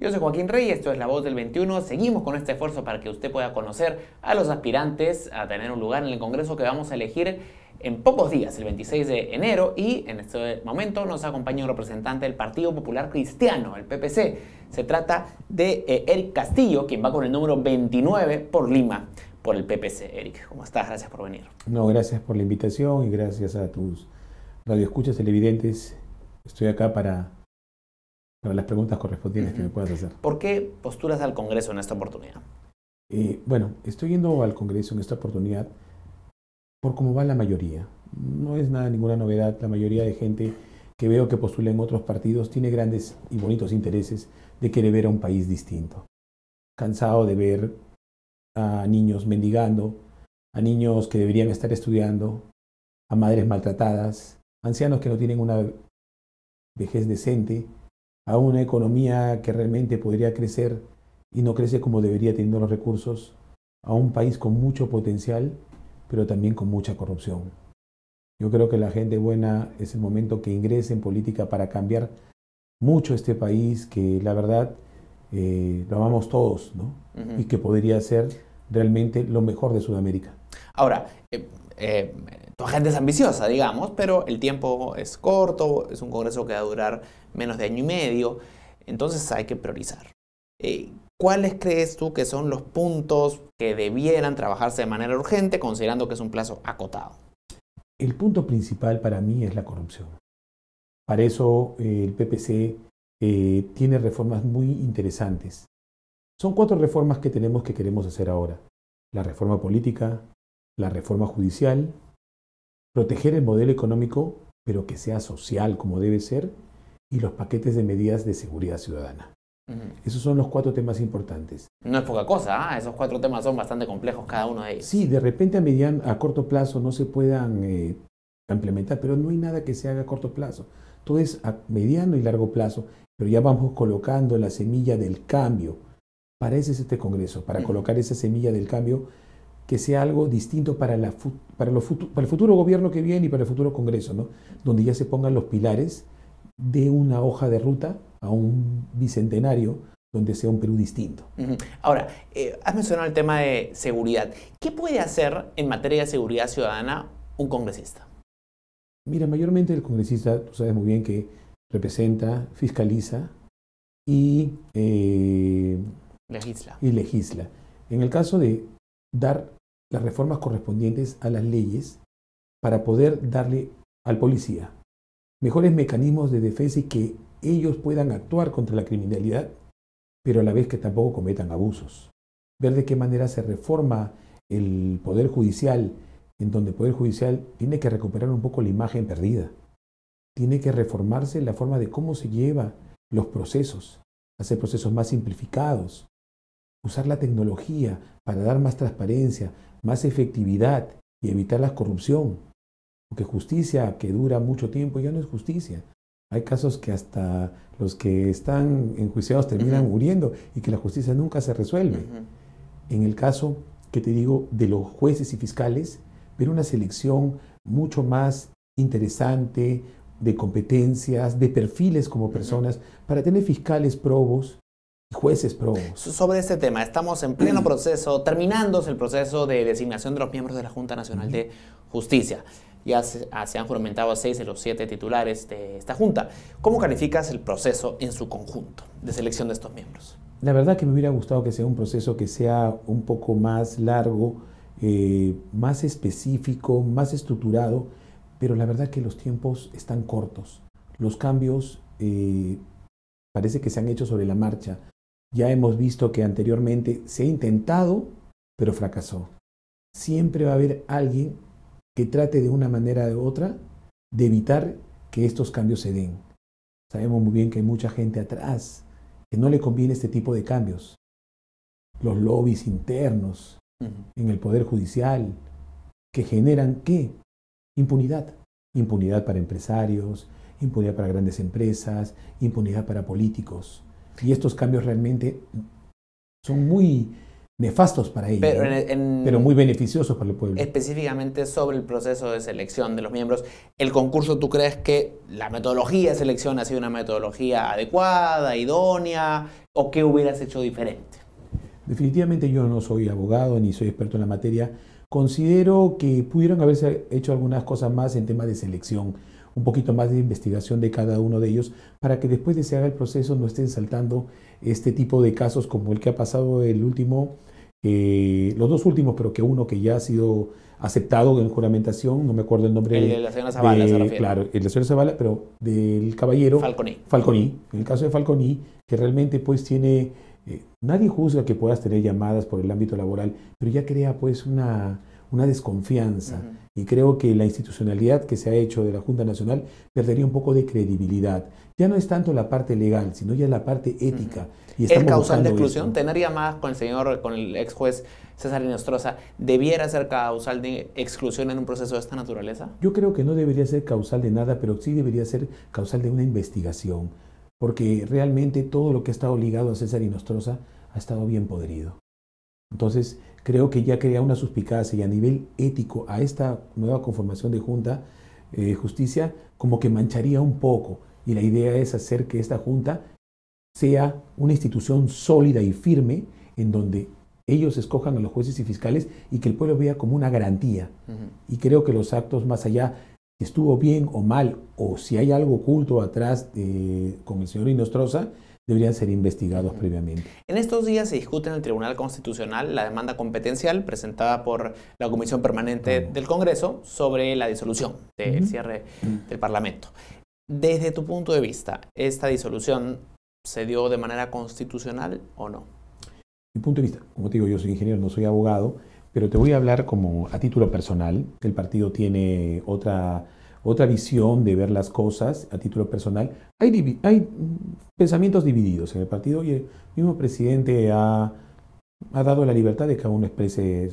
Yo soy Joaquín Rey, esto es La Voz del 21. Seguimos con este esfuerzo para que usted pueda conocer a los aspirantes a tener un lugar en el Congreso que vamos a elegir en pocos días, el 26 de enero. Y en este momento nos acompaña un representante del Partido Popular Cristiano, el PPC. Se trata de eh, Eric Castillo, quien va con el número 29 por Lima, por el PPC. Eric, ¿cómo estás? Gracias por venir. No, gracias por la invitación y gracias a tus radioescuchas televidentes. Estoy acá para las preguntas correspondientes que me puedas hacer. ¿Por qué posturas al Congreso en esta oportunidad? Eh, bueno, estoy yendo al Congreso en esta oportunidad por cómo va la mayoría. No es nada ninguna novedad. La mayoría de gente que veo que postula en otros partidos tiene grandes y bonitos intereses de querer ver a un país distinto. Cansado de ver a niños mendigando, a niños que deberían estar estudiando, a madres maltratadas, ancianos que no tienen una vejez decente, a una economía que realmente podría crecer y no crece como debería teniendo los recursos, a un país con mucho potencial, pero también con mucha corrupción. Yo creo que la gente buena es el momento que ingrese en política para cambiar mucho este país que la verdad eh, lo amamos todos, Y que podría ser realmente lo mejor de Sudamérica. Ahora, eh, eh, tu agenda es ambiciosa, digamos, pero el tiempo es corto, es un congreso que va a durar menos de año y medio, entonces hay que priorizar. Eh, ¿Cuáles crees tú que son los puntos que debieran trabajarse de manera urgente, considerando que es un plazo acotado? El punto principal para mí es la corrupción. Para eso el PPC tiene reformas muy interesantes. Son cuatro reformas que tenemos que queremos hacer ahora. La reforma política, la reforma judicial, proteger el modelo económico, pero que sea social como debe ser, y los paquetes de medidas de seguridad ciudadana. Esos son los cuatro temas importantes. No es poca cosa, ¿ah? esos cuatro temas son bastante complejos cada uno de ellos. Sí, de repente a, mediano, a corto plazo no se puedan eh, implementar, pero no hay nada que se haga a corto plazo. Todo es a mediano y largo plazo, pero ya vamos colocando la semilla del cambio para ese es este Congreso, para mm. colocar esa semilla del cambio que sea algo distinto para, la, para, el futuro gobierno que viene y para el futuro Congreso, ¿no? donde ya se pongan los pilares de una hoja de ruta a un bicentenario donde sea un Perú distinto. Ahora, eh, has mencionado el tema de seguridad. ¿Qué puede hacer en materia de seguridad ciudadana un congresista? Mira, mayormente el congresista, tú sabes muy bien que representa, fiscaliza y eh, legisla. y legisla. En el caso de dar las reformas correspondientes a las leyes para poder darle al policía mejores mecanismos de defensa y que ellos puedan actuar contra la criminalidad, pero a la vez que tampoco cometan abusos. Ver de qué manera se reforma el Poder Judicial, en donde el Poder Judicial tiene que recuperar un poco la imagen perdida. Tiene que reformarse la forma de cómo se lleva los procesos, hacer procesos más simplificados, usar la tecnología para dar más transparencia, más efectividad y evitar la corrupción. Porque justicia que dura mucho tiempo ya no es justicia. Hay casos que hasta los que están enjuiciados terminan muriendo y que la justicia nunca se resuelve. En el caso que te digo de los jueces y fiscales, ver una selección mucho más interesante de competencias, de perfiles como personas, para tener fiscales probos, jueces, pero... Sobre este tema, estamos en pleno proceso, terminándose el proceso de designación de los miembros de la Junta Nacional de Justicia. Ya se, ah, han juramentado seis de los siete titulares de esta Junta. ¿Cómo calificas el proceso en su conjunto de selección de estos miembros? La verdad que me hubiera gustado que sea un proceso que sea un poco más largo, eh, más específico, más estructurado, pero la verdad que los tiempos están cortos. Los cambios eh, parece que se han hecho sobre la marcha. Ya hemos visto que anteriormente se ha intentado, pero fracasó. Siempre va a haber alguien que trate de una manera u otra de evitar que estos cambios se den. Sabemos muy bien que hay mucha gente atrás que no le conviene este tipo de cambios. Los lobbies internos en el Poder Judicial que generan qué? Impunidad. Impunidad para empresarios, impunidad para grandes empresas, impunidad para políticos. Y estos cambios realmente son muy nefastos para ellos, ¿eh? pero, muy beneficiosos para el pueblo. Específicamente sobre el proceso de selección de los miembros, ¿el concurso tú crees que la metodología de selección ha sido una metodología adecuada, idónea, o qué hubieras hecho diferente? Definitivamente yo no soy abogado ni soy experto en la materia. Considero que pudieron haberse hecho algunas cosas más en tema de selección un poquito más de investigación de cada uno de ellos para que después de se haga el proceso no estén saltando este tipo de casos como el que ha pasado el último, eh, los dos últimos, pero que uno que ya ha sido aceptado en juramentación, no me acuerdo el nombre. El de la señora Zavala, Claro, el de la señora Zavala, pero del caballero. Falconi. Falconí, en el caso de Falconi, que realmente pues tiene... Eh, nadie juzga que puedas tener llamadas por el ámbito laboral, pero ya crea pues una una desconfianza. Y creo que la institucionalidad que se ha hecho de la Junta Nacional perdería un poco de credibilidad. Ya no es tanto la parte legal, sino ya la parte ética. y ¿Es causal de exclusión? ¿Tenería más con el señor, con el ex juez César Inostroza, debiera ser causal de exclusión en un proceso de esta naturaleza? Yo creo que no debería ser causal de nada, pero sí debería ser causal de una investigación. Porque realmente todo lo que ha estado ligado a César Inostroza ha estado bien podrido. Entonces, creo que ya crea una suspicacia y a nivel ético a esta nueva conformación de Junta de eh, Justicia como que mancharía un poco. Y la idea es hacer que esta Junta sea una institución sólida y firme en donde ellos escojan a los jueces y fiscales y que el pueblo vea como una garantía. Y creo que los actos más allá, si estuvo bien o mal, o si hay algo oculto atrás eh, con el señor Inostroza, deberían ser investigados previamente. En estos días se discute en el Tribunal Constitucional la demanda competencial presentada por la Comisión Permanente del Congreso sobre la disolución del cierre del Parlamento. Desde tu punto de vista, ¿esta disolución se dio de manera constitucional o no? Mi punto de vista, como te digo, yo soy ingeniero, no soy abogado, pero te voy a hablar como a título personal. El partido tiene otra otra visión de ver las cosas a título personal. Hay, pensamientos divididos en el partido y el mismo presidente ha, dado la libertad de que cada uno exprese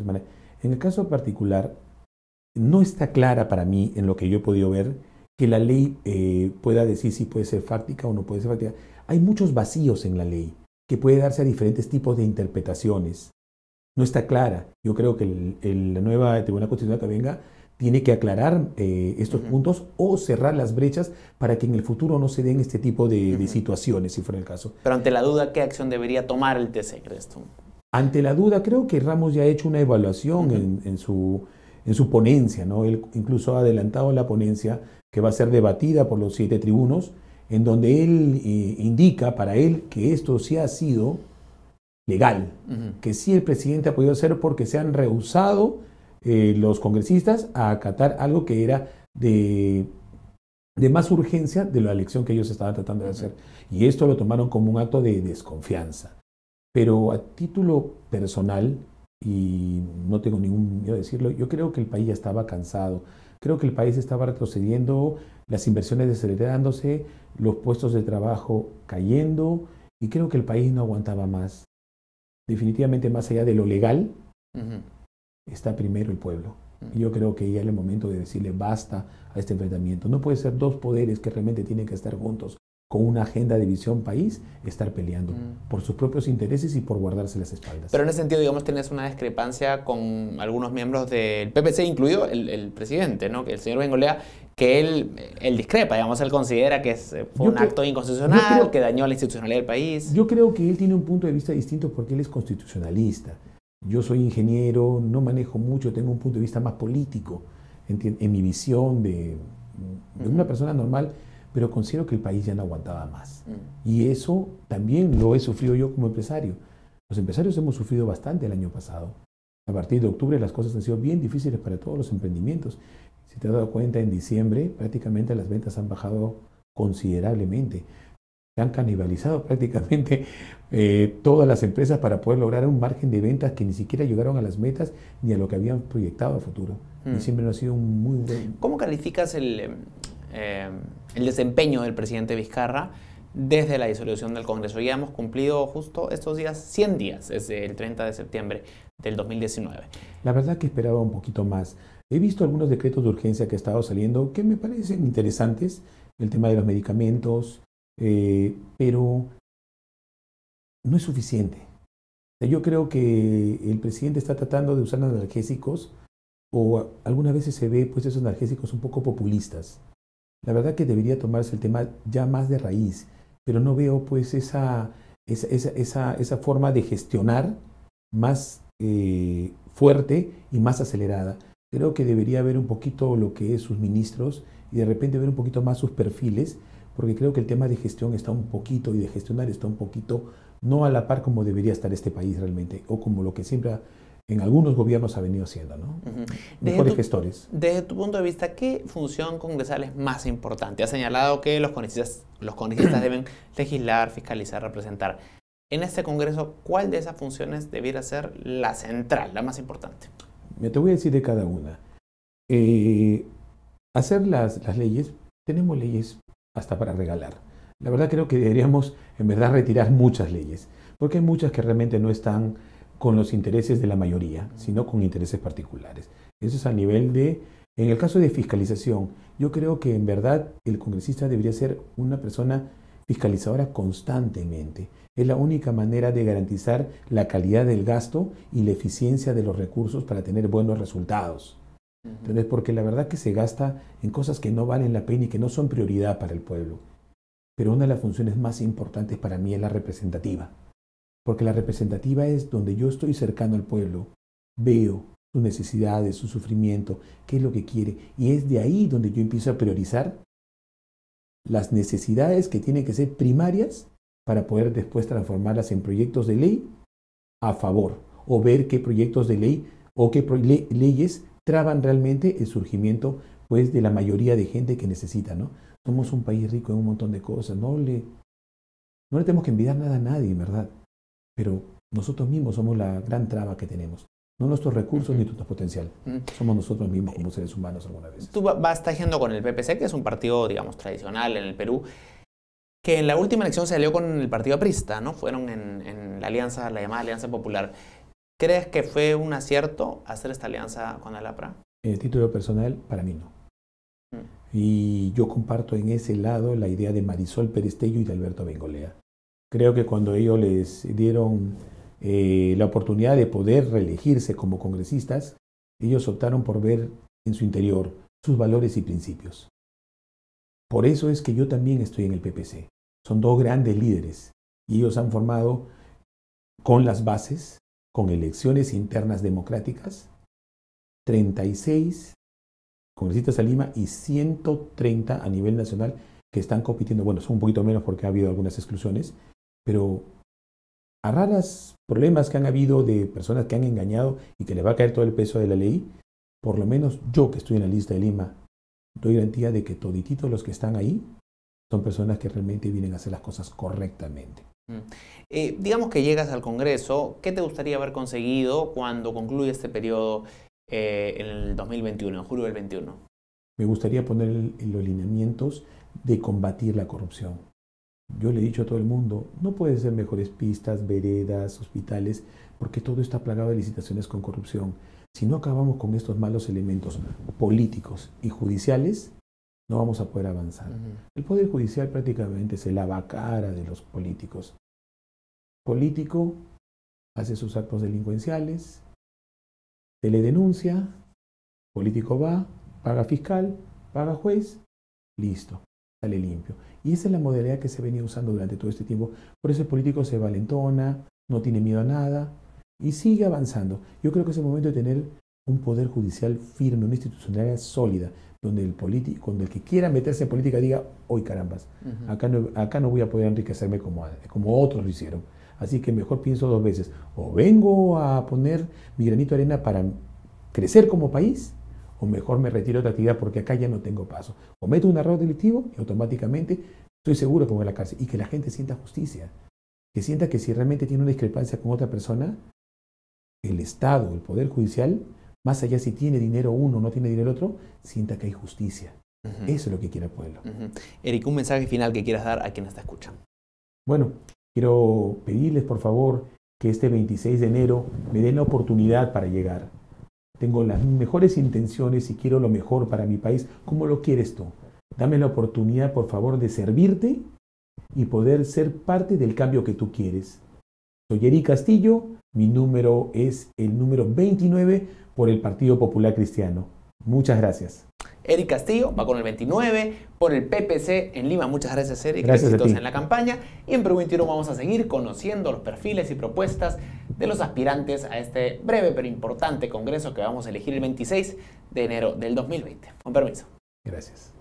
En el caso particular, no está clara para mí, en lo que yo he podido ver, que la ley eh, pueda decir si puede ser fáctica o no puede ser fáctica. Hay muchos vacíos en la ley que puede darse a diferentes tipos de interpretaciones. No está clara. Yo creo que la nueva Tribunal Constitucional que venga tiene que aclarar eh, estos puntos o cerrar las brechas para que en el futuro no se den este tipo de, situaciones, si fuera el caso. Pero ante la duda, ¿qué acción debería tomar el TC, Ante la duda, creo que Ramos ya ha hecho una evaluación en, su, en su ponencia, ¿no? Él incluso ha adelantado la ponencia que va a ser debatida por los siete tribunos, en donde él eh, indica para él que esto sí ha sido legal, que sí el presidente ha podido hacer porque se han rehusado eh, los congresistas a acatar algo que era de, de, más urgencia de la elección que ellos estaban tratando de hacer. Y esto lo tomaron como un acto de desconfianza. Pero a título personal, y no tengo ningún miedo de decirlo, yo creo que el país ya estaba cansado. Creo que el país estaba retrocediendo, las inversiones desacelerándose, los puestos de trabajo cayendo, y creo que el país no aguantaba más. Definitivamente más allá de lo legal, está primero el pueblo. Mm. Y yo creo que ya es el momento de decirle basta a este enfrentamiento. No puede ser dos poderes que realmente tienen que estar juntos con una agenda de visión país, estar peleando mm. por sus propios intereses y por guardarse las espaldas. Pero en ese sentido, digamos, tenés una discrepancia con algunos miembros del PPC, incluido el, presidente, ¿no? El señor Bengolea, que él, él, discrepa, digamos, él considera que eh, fue un acto inconstitucional, que dañó la institucionalidad del país. Yo creo que él tiene un punto de vista distinto porque él es constitucionalista. Yo soy ingeniero, no manejo mucho, tengo un punto de vista más político en, mi visión de, de, una persona normal, pero considero que el país ya no aguantaba más. Mm. Y eso también lo he sufrido yo como empresario. Los empresarios hemos sufrido bastante el año pasado. A partir de octubre las cosas han sido bien difíciles para todos los emprendimientos. Si te has dado cuenta, en diciembre prácticamente las ventas han bajado considerablemente. Se han canibalizado prácticamente eh, todas las empresas para poder lograr un margen de ventas que ni siquiera llegaron a las metas ni a lo que habían proyectado a futuro. Y mm. siempre no ha sido un muy bueno. ¿Cómo calificas el, em, em, el desempeño del presidente Vizcarra? desde la disolución del Congreso. Ya hemos cumplido justo estos días 100 días, desde el 30 de septiembre del 2019. La verdad que esperaba un poquito más. He visto algunos decretos de urgencia que han estado saliendo que me parecen interesantes. El tema de los medicamentos, eh, pero no es suficiente. Yo creo que el presidente está tratando de usar analgésicos o algunas veces se ve pues esos analgésicos un poco populistas. La verdad que debería tomarse el tema ya más de raíz, pero no veo pues esa, esa, esa, esa, forma de gestionar más eh, fuerte y más acelerada. Creo que debería ver un poquito lo que es sus ministros y de repente ver un poquito más sus perfiles porque creo que el tema de gestión está un poquito y de gestionar está un poquito no a la par como debería estar este país realmente, o como lo que siempre en algunos gobiernos ha venido siendo, ¿no? Mejores gestores. Desde tu punto de vista, ¿qué función congresal es más importante? ha señalado que los congresistas, deben legislar, fiscalizar, representar. En este Congreso, ¿cuál de esas funciones debiera ser la central, la más importante? Yo te voy a decir de cada una. Eh, hacer las, las leyes, tenemos leyes hasta para regalar. La verdad creo que deberíamos en verdad retirar muchas leyes, porque hay muchas que realmente no están con los intereses de la mayoría, sino con intereses particulares. Eso es a nivel de, en el caso de fiscalización, yo creo que en verdad el congresista debería ser una persona fiscalizadora constantemente. Es la única manera de garantizar la calidad del gasto y la eficiencia de los recursos para tener buenos resultados entonces Porque la verdad que se gasta en cosas que no valen la pena y que no son prioridad para el pueblo. Pero una de las funciones más importantes para mí es la representativa. Porque la representativa es donde yo estoy cercano al pueblo, veo sus necesidades, su sufrimiento, qué es lo que quiere. Y es de ahí donde yo empiezo a priorizar las necesidades que tienen que ser primarias para poder después transformarlas en proyectos de ley a favor o ver qué proyectos de ley o qué leyes traban realmente el surgimiento pues de la mayoría de gente que necesita, ¿no? Somos un país rico en un montón de cosas, no le, no le tenemos que envidiar nada a nadie, ¿verdad? Pero nosotros mismos somos la gran traba que tenemos. No nuestros recursos ni nuestro potencial. Somos nosotros mismos como seres humanos alguna vez. Tú vas tejiendo con el PPC, que es un partido, digamos, tradicional en el Perú, que en la última elección se alió con el partido aprista, ¿no? Fueron en, en la alianza, la llamada Alianza Popular. ¿Crees que fue un acierto hacer esta alianza con Alapra? En el título personal, para mí no. Mm. Y yo comparto en ese lado la idea de Marisol Perestello y de Alberto Bengolea. Creo que cuando ellos les dieron eh, la oportunidad de poder reelegirse como congresistas, ellos optaron por ver en su interior sus valores y principios. Por eso es que yo también estoy en el PPC. Son dos grandes líderes y ellos han formado con las bases con elecciones internas democráticas, 36 congresistas a Lima y 130 a nivel nacional que están compitiendo. Bueno, son un poquito menos porque ha habido algunas exclusiones, pero a raras problemas que han habido de personas que han engañado y que le va a caer todo el peso de la ley, por lo menos yo que estoy en la lista de Lima, doy garantía de que todititos los que están ahí son personas que realmente vienen a hacer las cosas correctamente. Mm. Eh, digamos que llegas al Congreso, ¿qué te gustaría haber conseguido cuando concluye este periodo eh, en el 2021, en julio del 21? Me gustaría poner en los lineamientos de combatir la corrupción. Yo le he dicho a todo el mundo, no pueden ser mejores pistas, veredas, hospitales, porque todo está plagado de licitaciones con corrupción. Si no acabamos con estos malos elementos políticos y judiciales, no vamos a poder avanzar. El Poder Judicial prácticamente se lava cara de los políticos. político hace sus actos delincuenciales, se le denuncia, político va, paga fiscal, paga juez, listo, sale limpio. Y esa es la modalidad que se venía usando durante todo este tiempo. Por eso el político se valentona, no tiene miedo a nada y sigue avanzando. Yo creo que es el momento de tener un poder judicial firme, una institucionalidad sólida, donde el político, cuando el que quiera meterse en política diga, hoy carambas, acá, no, acá no voy a poder enriquecerme como, como otros lo hicieron. Así que mejor pienso dos veces, o vengo a poner mi granito de arena para crecer como país, o mejor me retiro de actividad porque acá ya no tengo paso. O meto un error delictivo y automáticamente estoy seguro como voy a la cárcel. Y que la gente sienta justicia, que sienta que si realmente tiene una discrepancia con otra persona, el Estado, el Poder Judicial, más allá si tiene dinero uno o no tiene dinero otro, sienta que hay justicia. Eso es lo que quiere el pueblo. Eric, un mensaje final que quieras dar a quienes te escuchan. Bueno, quiero pedirles por favor que este 26 de enero me den la oportunidad para llegar. Tengo las mejores intenciones y quiero lo mejor para mi país. ¿Cómo lo quieres tú? Dame la oportunidad, por favor, de servirte y poder ser parte del cambio que tú quieres. Soy Eric Castillo, mi número es el número 29 por el Partido Popular Cristiano. Muchas gracias. Eric Castillo va con el 29 por el PPC en Lima. Muchas gracias, Eric. Gracias a ti. en la campaña. Y en Perú 21 vamos a seguir conociendo los perfiles y propuestas de los aspirantes a este breve pero importante congreso que vamos a elegir el 26 de enero del 2020. Con permiso. Gracias.